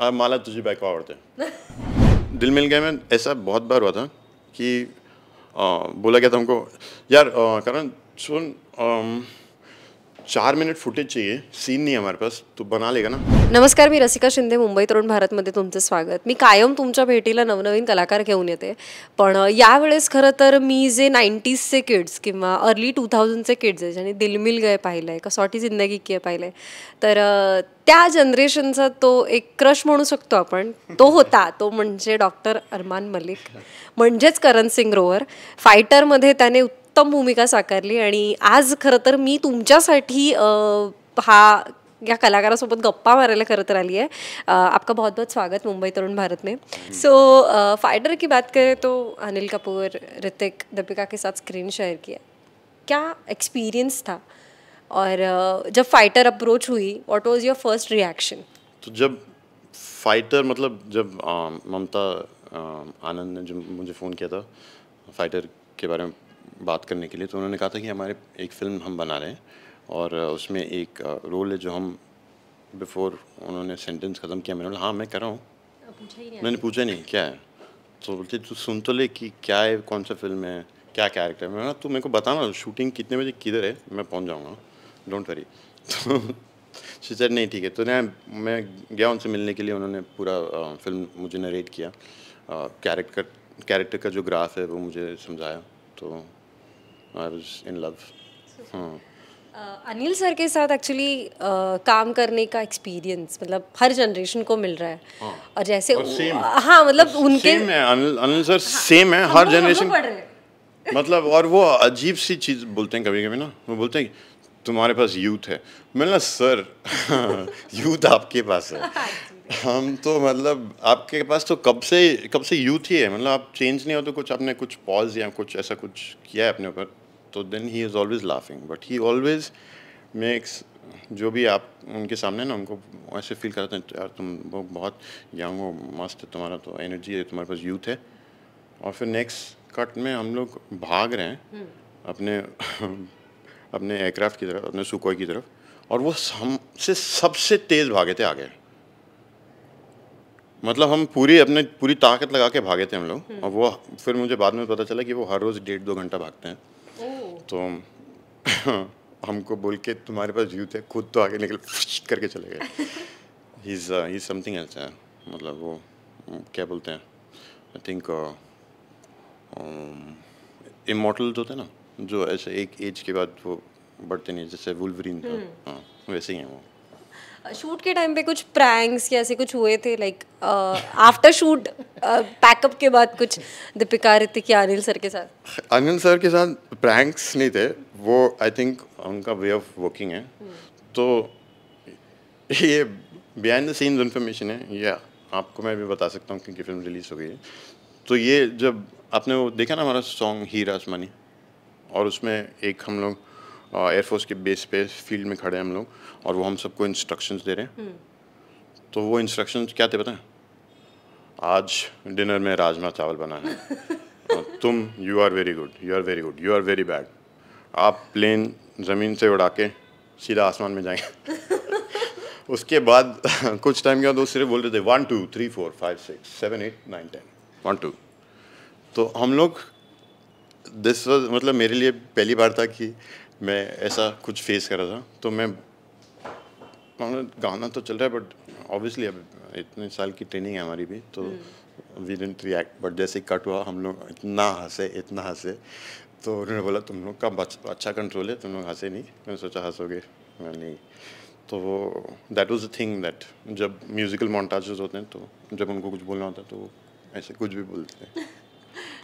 हाँ माला तुझे बैक औरत है दिल मिल गया मैं ऐसा बहुत बार हुआ था कि आ, बोला गया था हमको यार करण सुन आ, चार मिनट फुटेज चाहिए सीन नहीं हमारे पास तो बना लेगा ना नमस्कार मी रसिका शिंदे मुंबई तरुण भारतमध्ये तुमचं स्वागत मी कायम तुमच्या भेटीला नवनवीन कलाकार घेऊन येते पण यावेळेस खरं तर मी जे नाईन्टीजचे किड्स किंवा अर्ली टू थाउजंडचे किड्स आहे ज्याने दिलमिल गय पाहिलं आहे कसॉटी जिंदगी किया पाहिलंय तर त्या जनरेशनचा तो एक क्रश म्हणू शकतो आपण तो होता तो म्हणजे डॉक्टर अरमान मलिक म्हणजेच करण सिंग रोवर फायटरमध्ये त्याने उत्तम भूमिका साकारली आणि आज खरं तर मी तुमच्यासाठी हा या कलाकारासोबत गप्पा मारायला करत राहिली है आपका बहुत बहुत स्वागत मुंबई तरुण भारत में सो so, फाइटर की बात करें तो अनिल कपूर ऋतिक दीपिका के साथ स्क्रीन शेयर किया क्या एक्सपीरियंस था और जब फाइटर अप्रोच हुई what was your first reaction तो जब फाइटर मतलब जब ममता आनंद ने जो मुझे फ़ोन किया था फाइटर के बारे में बात करने के लिए तो उन्होंने कहा था कि हमारे एक फ़िल्म हम बना रहे हैं और उसमें एक रोल है जो हम बिफोर उन्होंने सेंटेंस ख़त्म किया मैंने बोला हाँ मैं कर रहा हूँ मैंने पूछा नहीं क्या है तो बोलते तू सुन तो ले कि क्या है कौन सा फिल्म है क्या कैरेक्टर है मैं तू मेरे को बताना शूटिंग कितने बजे किधर है मैं पहुँच जाऊँगा डोंट वरी तो सर नहीं ठीक है तो नहीं मैं गया उनसे मिलने के लिए उन्होंने पूरा फिल्म मुझे नरेट किया कैरेक्टर कैरेक्टर का जो ग्राफ है वो मुझे समझाया तो आई वॉज इन लव हाँ अनिल सर के साथ एक्चुअली काम करने का एक्सपीरियंस मतलब हर जनरेशन को मिल रहा है हाँ, और जैसे और सेम, हाँ मतलब उनके सेम है अनिल अनिल सर सेम हाँ। है हर जनरेशन मतलब और वो अजीब सी चीज़ बोलते हैं कभी कभी ना वो बोलते हैं तुम्हारे पास यूथ है मैंने सर यूथ आपके पास है हाँ, हम तो मतलब आपके पास तो कब से कब से यूथ ही है मतलब आप चेंज नहीं हो तो कुछ आपने कुछ पॉज या कुछ ऐसा कुछ किया है अपने ऊपर तो then he is always laughing but he always makes जो भी आप उनके सामने ना उनको ऐसे फील कराते हैं यार तुम वो बहुत यंग हो मस्त है तुम्हारा तो एनर्जी है तुम्हारे पास यूथ है और फिर नेक्स्ट कट में हम लोग भाग रहे हैं हम्म। अपने अपने एयरक्राफ्ट की तरफ अपने सुकोई की तरफ और वो हमसे सबसे तेज़ भागे थे आगे मतलब हम पूरी अपने पूरी ताकत लगा के भागे थे हम लोग हम्म। और वो फिर मुझे बाद में पता चला कि वो हर रोज़ डेढ़ दो घंटा भागते हैं तो हमको बोल के तुम्हारे पास यूथ है खुद तो आगे निकल करके चले गए ही इज़ समथिंग एल्स है मतलब वो क्या बोलते हैं आई थिंक इमोटल जो थे ना जो ऐसे एक एज के बाद वो बढ़ते नहीं जैसे वुलवरीन था हम्म। हाँ वैसे ही हैं वो शूट uh, के टाइम पे कुछ प्रैंक्स या ऐसे कुछ हुए थे लाइक आफ्टर शूट पैकअप के बाद कुछ दीपिका रिति या अनिल सर के साथ अनिल सर के साथ प्रैंक्स नहीं थे वो आई थिंक उनका वे ऑफ वर्किंग है hmm. तो ये बिहाइंड द सीन्स इन्फॉर्मेशन है ये आपको मैं भी बता सकता हूँ क्योंकि फिल्म रिलीज़ हो गई है तो ये जब आपने वो देखा ना हमारा सॉन्ग हीरा आसमानी और उसमें एक हम लोग एयरफोर्स के बेस पे फील्ड में खड़े हैं हम लोग और वो हम सबको इंस्ट्रक्शंस दे रहे हैं हम्म। तो वो इंस्ट्रक्शंस क्या थे पता है आज डिनर में राजमा चावल बनाना है तुम you are very good you are very good you are very bad आप प्लेन ज़मीन से उड़ा के सीधा आसमान में जाएंगे उसके बाद कुछ टाइम के बाद वो सिर्फ बोल रहे थे one two three four five six seven eight nine ten one two तो हम लोग दिस मतलब मेरे लिए पहली बार था कि मैं ऐसा कुछ फेस कर रहा था तो मैं गाना तो चल रहा है बट ऑब्वियसली अब इतने साल की ट्रेनिंग है हमारी भी तो वी डेंट रिएक्ट बट जैसे कट हुआ हम लोग इतना हंसे इतना हंसे तो उन्होंने बोला तुम लोग का अच्छा कंट्रोल है तुम लोग हंसे नहीं मैंने सोचा हंसोगे मैं नहीं तो वो that was a thing that जब म्यूज़िकल मॉन्टाजेस होते हैं तो जब उनको कुछ बोलना होता है तो ऐसे कुछ भी बोलते हैं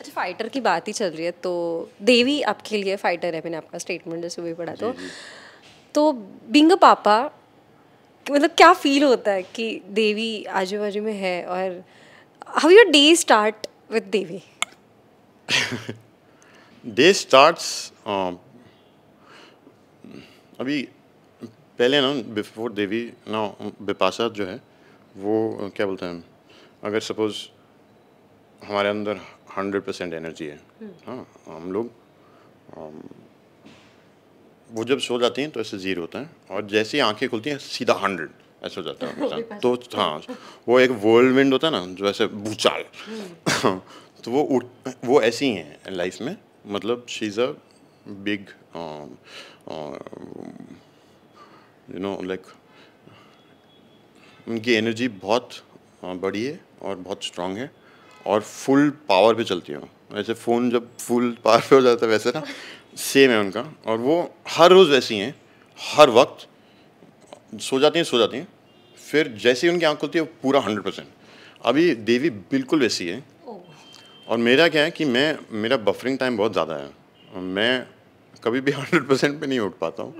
अच्छा फाइटर की बात ही चल रही है तो देवी आपके लिए फाइटर है मैंने आपका स्टेटमेंट जैसे भी पढ़ा तो तो बिंग पापा मतलब क्या फील होता है कि देवी आजू बाजू में है और how your day start with Devi day starts um, अभी पहले ना बिफोर देवी ना बिपाशा जो है वो क्या बोलते हैं अगर सपोज हमारे अंदर हंड्रेड परसेंट एनर्जी है हम्म। हाँ हम लोग वो जब सो जाती हैं तो ऐसे जीरो होता है और जैसे ही आंखें खुलती हैं सीधा हंड्रेड ऐसे हो जाता है तो हाँ वो एक वर्ल्ड विंड होता है ना जो ऐसे भूचाल हम्म। तो वो उठ वो ऐसे ही हैं लाइफ में मतलब she is a big you know like उनकी एनर्जी बहुत हाँ, बड़ी है और बहुत स्ट्रांग है और फुल पावर पे चलती है वैसे फ़ोन जब फुल पावर पे हो जाता है वैसे ना सेम है उनका और वो हर रोज़ वैसी हैं हर वक्त सो जाती हैं सो जाती हैं फिर जैसे ही उनकी आँख खुलती है वो पूरा हंड्रेड परसेंट अभी देवी बिल्कुल वैसी है और मेरा क्या है कि मैं मेरा बफरिंग टाइम बहुत ज़्यादा है मैं कभी भी हंड्रेड परसेंट पर नहीं उठ पाता हूँ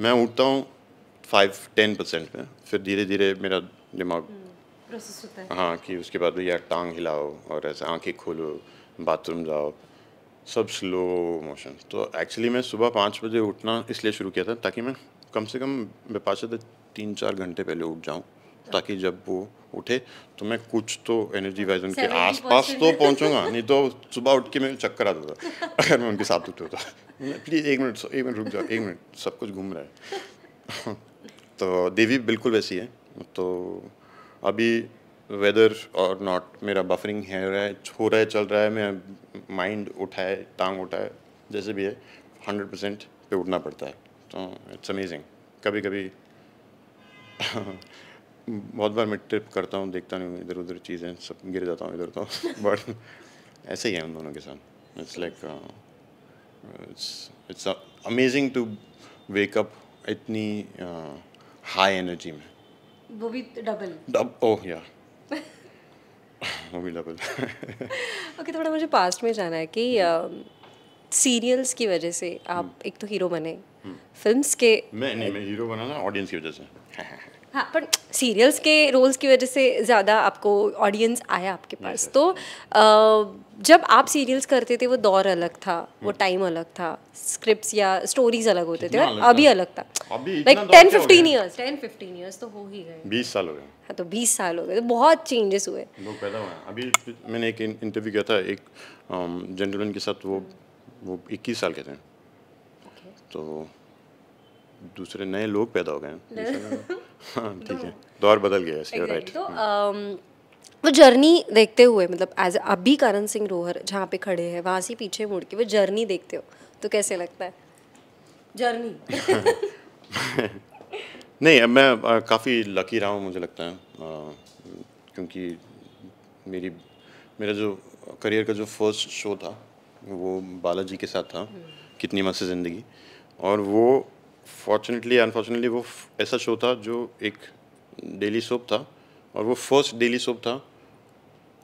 मैं उठता हूँ फाइव टेन परसेंट पर फिर धीरे धीरे मेरा दिमाग प्रोसेस होता है हाँ कि उसके बाद भैया टांग हिलाओ और ऐसे आंखें खोलो बाथरूम जाओ सब स्लो मोशन तो एक्चुअली मैं सुबह पाँच बजे उठना इसलिए शुरू किया था ताकि मैं कम से कम बेपाशा से तीन चार घंटे पहले उठ जाऊँ ताकि जब वो उठे तो मैं कुछ तो एनर्जी वाइज उनके पास तो पहुँचूंगा नहीं तो सुबह उठ के मैं चक्कर आता था अगर मैं उनके साथ उठे होता प्लीज़ एक मिनट एक मिनट रुक जाओ एक मिनट सब कुछ घूम रहा है तो देवी बिल्कुल वैसी है तो अभी वेदर और नॉट मेरा बफरिंग है रहा है हो रहा है चल रहा है मैं माइंड उठाए टांग उठाए जैसे भी है हंड्रेड परसेंट पे उठना पड़ता है तो इट्स अमेजिंग कभी कभी बहुत बार मैं ट्रिप करता हूँ देखता नहीं इधर उधर चीज़ें सब गिर जाता हूँ इधर तो बट ऐसे ही है उन दोनों के साथ it's like it's it's amazing to wake up इतनी हाई uh, एनर्जी में वो भी डबल डब ओह या वो भी डबल ओके थोड़ा मुझे पास्ट में जाना है कि सीरियल्स um, की वजह से आप hmm. एक तो हीरो बने फिल्म्स hmm. के मैं नहीं मैं हीरो बना ना ऑडियंस की वजह से हाँ पर सीरियल्स के रोल्स की वजह से ज़्यादा आपको ऑडियंस आया आपके पास तो जब आप सीरियल्स करते थे वो दौर अलग था वो टाइम hmm. अलग था स्क्रिप्ट्स या स्टोरीज अलग होते थे अभी अलग था like ten fifteen years ten fifteen years तो हो ही गए बीस साल हो गए हाँ तो बीस साल हो गए तो बहुत चेंजेस हुए पैदा हुए अभी मैंने एक इंटरव्यू किया था एक जेंटलमैन um, के साथ वो वो इक्कीस साल के थे तो दूसरे नए लोग पैदा हो गए हैं हाँ, ठीक है हाँ। दौर बदल गया इसके राइट तो हाँ। um, वो जर्नी देखते हुए मतलब एज अभी करण सिंह रोहर जहाँ पे खड़े हैं वहाँ से पीछे मुड़ के वो जर्नी देखते हो तो कैसे लगता है जर्नी नहीं मैं काफ़ी लकी रहा हूँ मुझे लगता है क्योंकि मेरी मेरा जो करियर का जो फर्स्ट शो था वो बालाजी के साथ था हम्म। कितनी मस्त ज़िंदगी और वो फॉर्चुनेटली अनफॉर्चुनेटली वो ऐसा शो था जो एक डेली सोप था और वो फर्स्ट डेली सोप था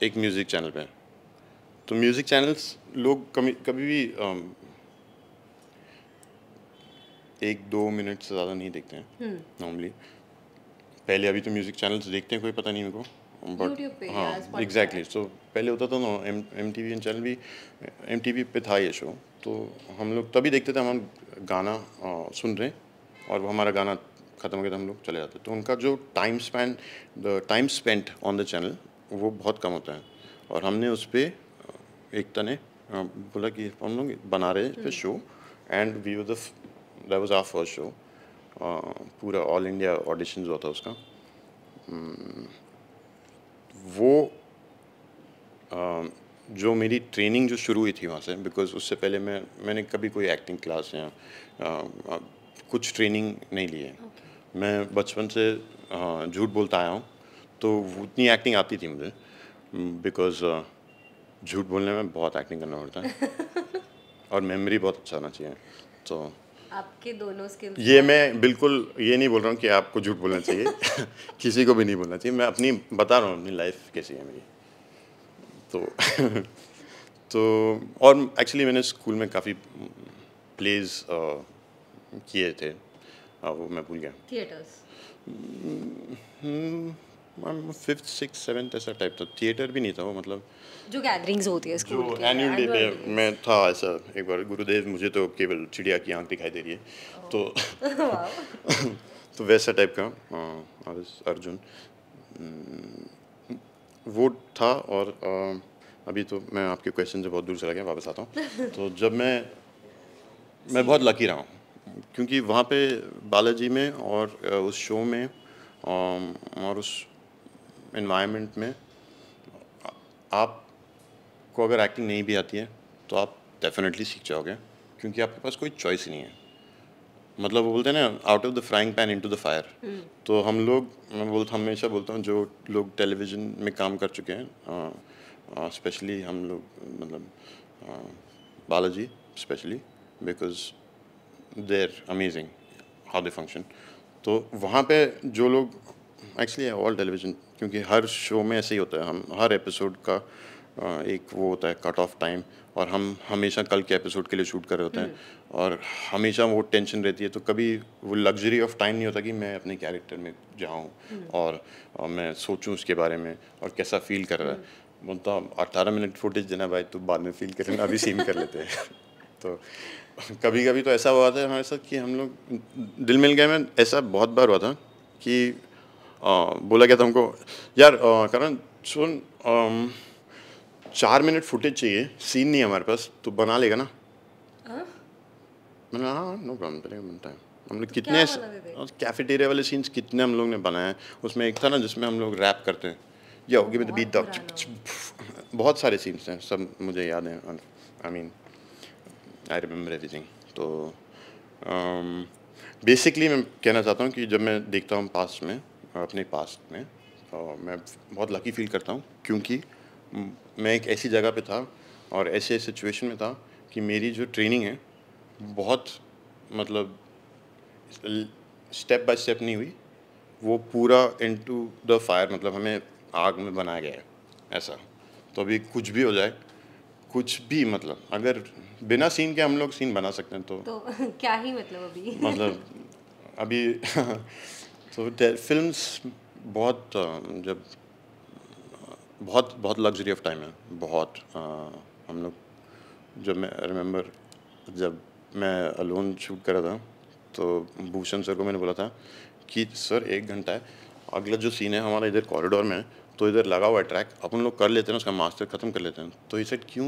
एक म्यूज़िक चैनल पे तो म्यूज़िक चैनल्स लोग कभी कभी भी um, एक दो मिनट से ज़्यादा नहीं देखते हैं नॉर्मली हम्म। पहले अभी तो म्यूज़िक चैनल्स देखते हैं कोई पता नहीं मेरे को बट हाँ एग्जैक्टली सो पहले होता था ना M M T V channel भी एम टी वी पे था ये शो तो हम लोग तभी देखते थे हम गाना सुन रहे हैं और वो हमारा गाना ख़त्म हो गया तो हम लोग चले जाते तो उनका जो time span the time spent on the channel वो बहुत कम होता है और हमने उस पर एकता ने बोला कि हम लोग बना रहे हैं शो एंड वी वो that was our first show पूरा ऑल इंडिया ऑडिशन हुआ था उसका वो जो मेरी ट्रेनिंग जो शुरू हुई थी वहाँ से बिकॉज उससे पहले मैं मैंने कभी कोई एक्टिंग क्लास या आ, कुछ ट्रेनिंग नहीं ली है okay. मैं बचपन से झूठ बोलता आया हूँ तो उतनी एक्टिंग आती थी मुझे बिकॉज झूठ बोलने में बहुत एक्टिंग करना पड़ता है और मेमोरी बहुत अच्छा होना चाहिए तो आपके दोनों स्किल्स ये मैं बिल्कुल ये नहीं बोल रहा हूँ कि आपको झूठ बोलना चाहिए किसी को भी नहीं बोलना चाहिए मैं अपनी बता रहा हूँ अपनी लाइफ कैसी है मेरी तो तो और एक्चुअली मैंने स्कूल में काफ़ी प्लेज किए थे आ, वो मैं भूल गया फिफ्थ सिक्स सेवन्थ ऐसा टाइप था थिएटर भी नहीं था वो मतलब जो गैदरिंग्स होती है स्कूल जो एनुअल डे पे मैं था ऐसा एक बार गुरुदेव मुझे तो केवल चिड़िया की आंख दिखाई दे रही है oh. तो तो वैसा टाइप का अर्जुन वो था और अभी तो मैं आपके क्वेश्चन से बहुत दूर चला गया वापस आता हूँ तो जब मैं मैं बहुत लकी रहा हूँ क्योंकि वहाँ पे बालाजी में और उस शो में और उस इन्वायरमेंट में आप को अगर एक्टिंग नहीं भी आती है तो आप डेफिनेटली सीख जाओगे क्योंकि आपके पास कोई चॉइस ही नहीं है मतलब वो बोलते हैं ना out of the frying pan to the fire तो हम लोग मैं बोल हमेशा बोलता हूँ जो लोग टेलीविज़न में काम कर चुके हैं स्पेशली हम लोग मतलब Balaji specially because there amazing how they function तो वहाँ पे जो लोग एक्चुअली ऑल टेलीविज़न क्योंकि हर शो में ऐसे ही होता है हम हर एपिसोड का एक वो होता है कट ऑफ टाइम और हम हमेशा कल के एपिसोड के लिए शूट कर रहे होते हैं हम्म। और हमेशा वो टेंशन रहती है तो कभी वो लग्जरी ऑफ टाइम नहीं होता कि मैं अपने कैरेक्टर में जाऊँ हम्म। और, और मैं सोचूँ उसके बारे में और कैसा फील कर रहा है मतलब अट्ठारह मिनट फुटेज देना भाई तो बाद में फील कर अभी सीन कर लेते हैं तो कभी कभी तो ऐसा हुआ था हमारे साथ कि हम लोग दिल मिल गए में ऐसा बहुत बार हुआ था कि आ, बोला गया था हमको यार कारण सुन चार मिनट फुटेज चाहिए सीन नहीं हमारे पास तो बना लेगा ना हाँ? मैंने हाँ नो प्रॉब्लम बनता है हम लोग तो कितने कैफेटेरिया वाले सीन्स कितने हम लोग ने बनाए हैं उसमें एक था ना जिसमें हम लोग रैप करते हैं या होगी मैं तो बीत बहुत सारे सीन्स हैं सब मुझे याद हैं I mean I remember everything तो बेसिकली um, मैं कहना चाहता हूँ कि जब मैं देखता हूँ पास्ट में अपने पास्ट में तो मैं बहुत लकी फील करता हूँ क्योंकि मैं एक ऐसी जगह पे था और ऐसे सिचुएशन में था कि मेरी जो ट्रेनिंग है बहुत मतलब स्टेप बाय स्टेप नहीं हुई वो पूरा इनटू द फायर मतलब हमें आग में बनाया गया है ऐसा तो अभी कुछ भी हो जाए कुछ भी मतलब अगर बिना सीन के हम लोग सीन बना सकते हैं तो, तो क्या ही मतलब अभी मतलब अभी तो फिल्म्स बहुत जब बहुत बहुत लग्जरी ऑफ टाइम है बहुत आ, हम लोग जब मैं रिमेंबर जब मैं अलोन शूट कर रहा था तो भूषण सर को मैंने बोला था कि सर एक घंटा है अगला जो सीन है हमारा इधर कॉरिडोर में तो इधर लगा हुआ है ट्रैक अपन लोग कर लेते हैं उसका मास्टर ख़त्म कर लेते हैं तो ये सेट क्यों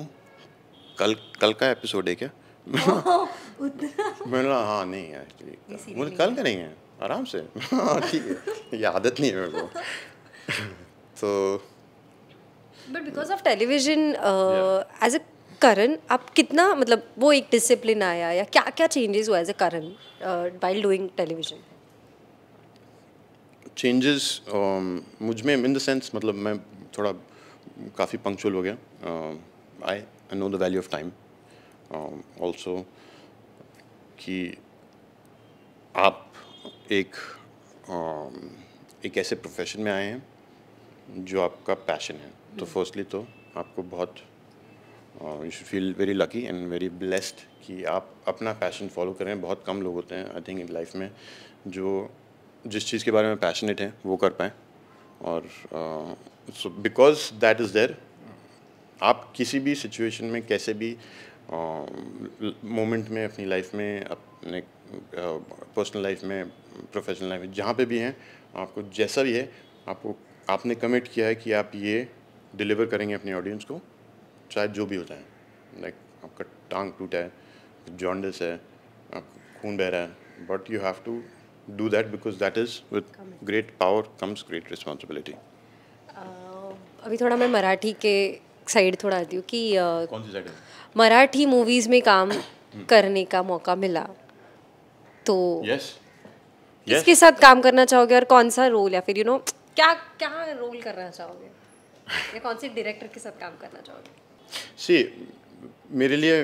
कल कल का एपिसोड है क्या मैंने हाँ नहीं है एक्चुअली मुझे कल का नहीं है आराम से हाँ, ठीक है ये आदत नहीं है मेरे को तो but because of television as a Karan आप कितना मतलब वो एक डिसिप्लिन आया या क्या क्या चेंजेस हुआ as a Karan by doing television changes मुझ में इन द सेंस मतलब मैं थोड़ा काफ़ी पंक्चुअल हो गया I know the value of time also कि आप एक uh, एक ऐसे प्रोफेशन में आए हैं जो आपका पैशन है तो फर्स्टली hmm. तो आपको बहुत you should feel very lucky and very blessed कि आप अपना पैशन फॉलो करें बहुत कम लोग होते हैं आई थिंक इन लाइफ में जो जिस चीज़ के बारे में पैशनेट हैं वो कर पाएँ और so because that is there आप किसी भी सिचुएशन में कैसे भी मोमेंट uh, में अपनी लाइफ में अपने पर्सनल uh, लाइफ में प्रोफेशनल लाइफ में जहाँ पे भी हैं आपको जैसा भी है आपको आपने कमिट किया है कि आप ये डिलीवर करेंगे अपने ऑडियंस को चाहे जो भी हो जाए लाइक आपका टांग टूटा है जॉन्डिस है आप खून बह रहा है but you have to do that because that is with great power comes great responsibility अभी थोड़ा मैं मराठी के साइड थोड़ा आती हूँ कि मराठी मूवीज़ में काम करने का मौका मिला तो yes. किसके Yes. साथ काम करना चाहोगे और कौन सा रोल या फिर यू you नो know, क्या क्या रोल करना चाहोगे या कौन से डायरेक्टर के साथ काम करना चाहोगे सी मेरे लिए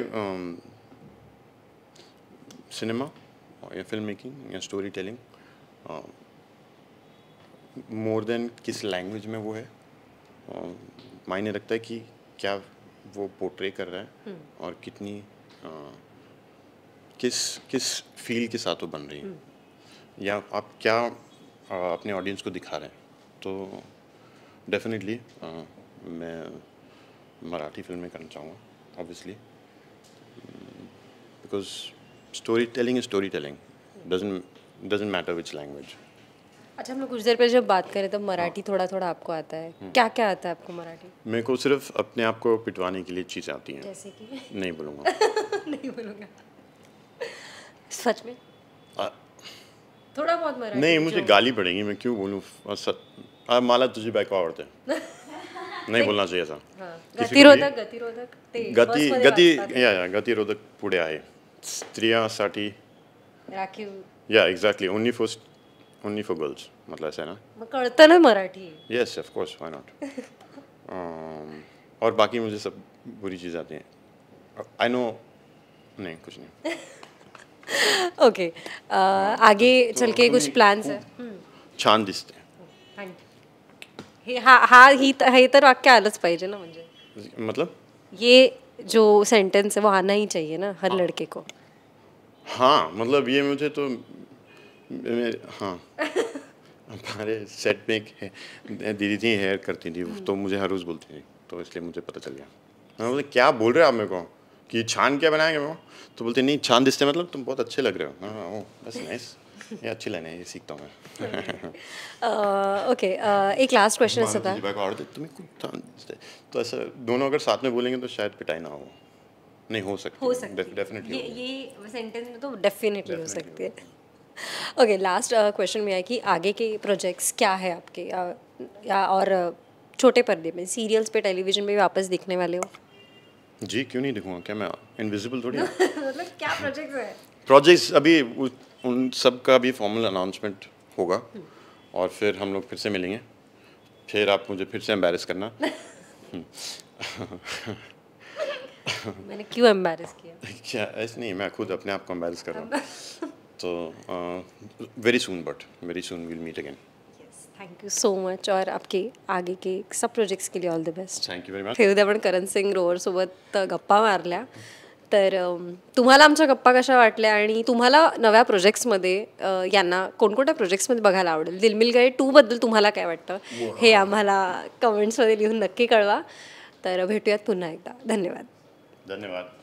सिनेमा um, या फिल्म मेकिंग या स्टोरी टेलिंग मोर देन किस लैंग्वेज में वो है uh, मायने रखता है कि क्या वो पोर्ट्रे कर रहा है hmm. और कितनी uh, किस किस फील के साथ वो बन रही है hmm. हम्म। या आप क्या uh, अपने ऑडियंस को दिखा रहे हैं तो डेफिनेटली uh, मैं मराठी फिल्में करना चाहूँगा obviously because story telling is story telling doesn't matter which language अच्छा हम लोग कुछ देर पहले जब बात करें तो मराठी हाँ। थोड़ा थोड़ा आपको आता है हम्म। क्या क्या आता है आपको मराठी मेरे को सिर्फ अपने आप को पिटवाने के लिए चीज़ें आती हैं जैसे कि नहीं बोलूँगा नहीं बोलूँगा सच में आ... थोड़ा बहुत मराठी नहीं मुझे गाली पड़ेगी मैं क्यों बोलूँ अब माला तुझी बैक आवडते नहीं बोलना चाहिए था हाँ। गतिरोधक गतिरोधक गती गती या या गतिरोधक पुढे आहे स्त्रियासाठी राखीव या exactly only for only for girls म्हटलं असं ना मग कळतं ना Marathi yes of course why not और बाकी मुझे सब बुरी चीज़ आती है आई नो नहीं कुछ नहीं ओके okay. uh, आगे तो चल के कुछ प्लान्स है छान दिसते हा हा ही तर वाक्य आलंच पाहिजे ना म्हणजे मतलब ये जो सेंटेंस है वो आना ही चाहिए ना हर हाँ। लड़के को हाँ मतलब ये मुझे तो हाँ हमारे सेट में एक दीदी थी हेयर करती थी तो मुझे हर रोज़ बोलती थी तो इसलिए मुझे पता चल गया क्या बोल रहे हो आप मेरे को कि छान क्या बनाएंगे मेरे को तो बोलते नहीं छान दिसते मतलब तुम बहुत अच्छे लग रहे हो बस हाँ, नाइस हाँ, ये अच्छी लाइन है ये सीखता हूँ ओके एक लास्ट क्वेश्चन है सदा को और तुम्हें तो ऐसा दोनों अगर साथ में बोलेंगे तो शायद पिटाई ना हो नहीं हो सकती हो सकती डेफिनेटली ये ये सेंटेंस में तो डेफिनेटली हो सकती है ओके लास्ट क्वेश्चन में है कि आगे के प्रोजेक्ट्स क्या है आपके uh, या और uh, छोटे पर्दे में सीरियल्स पे टेलीविजन पे वापस दिखने वाले हो जी क्यों नहीं दिखूंगा क्या मैं इनविजिबल थोड़ी मतलब क्या प्रोजेक्ट्स है प्रोजेक्ट्स अभी उन सब का भी फॉर्मल अनाउंसमेंट होगा और फिर हम लोग फिर से मिलेंगे फिर आप मुझे फिर से एम्बेरस करना मैंने क्यों एम्बेरस किया क्या ऐसा नहीं मैं खुद अपने आप को एम्बेरस कर रहा हूँ तो very soon but very soon will meet again thank you so much और आपके आगे के सब प्रोजेक्ट्स के लिए all the best thank you very much थेवदेवण करण सिंह रोवर सोबत गप्पा मार मारल्या तर तुम्हाला आमच्या गप्पा कशा वाटल्या आणि तुम्हाला नव्या प्रोजेक्ट्समध्ये यांना कोणकोणत्या प्रोजेक्ट्समध्ये बघायला आवडेल दिलमिल गाई टूबद्दल तुम्हाला काय वाटतं हो. हे आम्हाला कमेंट्समध्ये लिहून नक्की कळवा तर भेटूयात पुन्हा एकदा धन्यवाद धन्यवाद